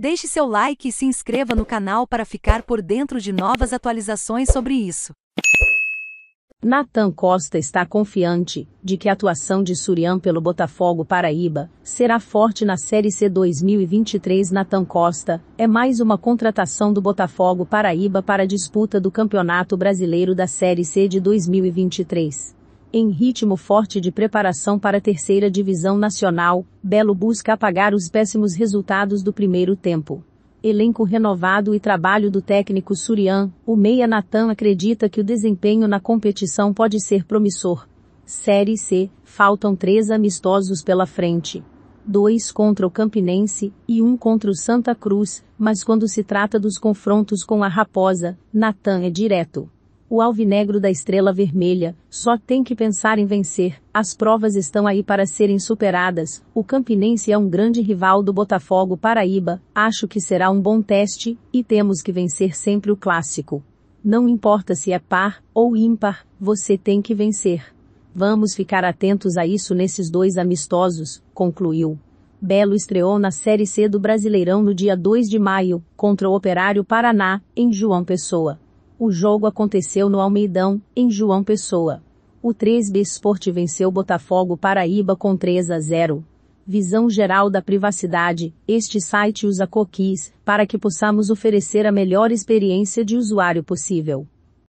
Deixe seu like e se inscreva no canal para ficar por dentro de novas atualizações sobre isso. Natan Costa está confiante de que a atuação de Surian pelo Botafogo Paraíba será forte na Série C 2023. Natan Costa é mais uma contratação do Botafogo Paraíba para a disputa do Campeonato Brasileiro da Série C de 2023. Em ritmo forte de preparação para a terceira divisão nacional, Belo busca apagar os péssimos resultados do primeiro tempo. Elenco renovado e trabalho do técnico Surian, o Meia Natan acredita que o desempenho na competição pode ser promissor. Série C, faltam três amistosos pela frente. Dois contra o Campinense e um contra o Santa Cruz, mas quando se trata dos confrontos com a Raposa, Natan é direto. O alvinegro da estrela vermelha só tem que pensar em vencer. As provas estão aí para serem superadas. O Campinense é um grande rival do Botafogo Paraíba. Acho que será um bom teste e temos que vencer sempre o clássico. Não importa se é par ou ímpar, você tem que vencer. Vamos ficar atentos a isso nesses dois amistosos, concluiu. Belo estreou na Série C do Brasileirão no dia 2 de maio, contra o Operário Paraná, em João Pessoa. O jogo aconteceu no Almeidão, em João Pessoa. O 3B Sport venceu Botafogo Paraíba com 3 a 0. Visão geral da privacidade, este site usa cookies para que possamos oferecer a melhor experiência de usuário possível.